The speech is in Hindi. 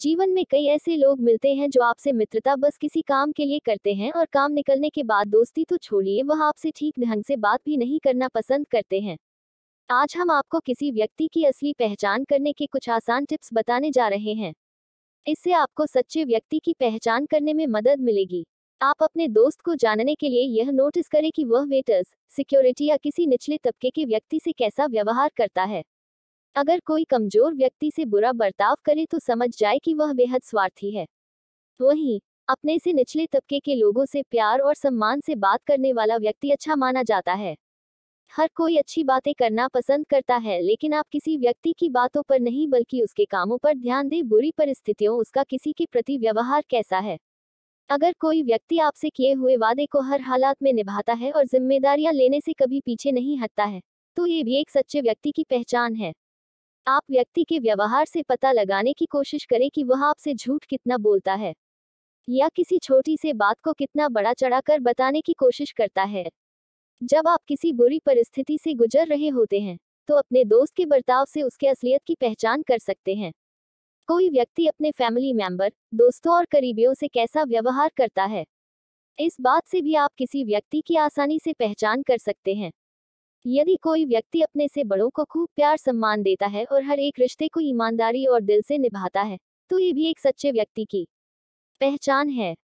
जीवन में कई ऐसे लोग मिलते हैं जो आपसे मित्रता बस किसी काम के लिए करते हैं और काम निकलने के बाद दोस्ती तो छोड़िए वह आपसे ठीक ढंग से बात भी नहीं करना पसंद करते हैं आज हम आपको किसी व्यक्ति की असली पहचान करने के कुछ आसान टिप्स बताने जा रहे हैं इससे आपको सच्चे व्यक्ति की पहचान करने में मदद मिलेगी आप अपने दोस्त को जानने के लिए यह नोटिस करें कि वह वेटर्स सिक्योरिटी या किसी निचले तबके के व्यक्ति से कैसा व्यवहार करता है अगर कोई कमजोर व्यक्ति से बुरा बर्ताव करे तो समझ जाए कि वह बेहद स्वार्थी है वहीं अपने से निचले तबके के लोगों से प्यार और सम्मान से बात करने वाला व्यक्ति अच्छा माना जाता है हर कोई अच्छी बातें करना पसंद करता है लेकिन आप किसी व्यक्ति की बातों पर नहीं बल्कि उसके कामों पर ध्यान दें बुरी परिस्थितियों उसका किसी के प्रति व्यवहार कैसा है अगर कोई व्यक्ति आपसे किए हुए वादे को हर हालात में निभाता है और जिम्मेदारियां लेने से कभी पीछे नहीं हटता है तो ये भी एक सच्चे व्यक्ति की पहचान है आप व्यक्ति के व्यवहार से पता लगाने की कोशिश करें कि वह आपसे झूठ कितना बोलता है या किसी छोटी से बात को कितना बड़ा चढ़ाकर बताने की कोशिश करता है जब आप किसी बुरी परिस्थिति से गुजर रहे होते हैं तो अपने दोस्त के बर्ताव से उसके असलियत की पहचान कर सकते हैं कोई व्यक्ति अपने फैमिली मेंबर, दोस्तों और करीबियों से कैसा व्यवहार करता है इस बात से भी आप किसी व्यक्ति की आसानी से पहचान कर सकते हैं यदि कोई व्यक्ति अपने से बड़ों को खूब प्यार सम्मान देता है और हर एक रिश्ते को ईमानदारी और दिल से निभाता है तो ये भी एक सच्चे व्यक्ति की पहचान है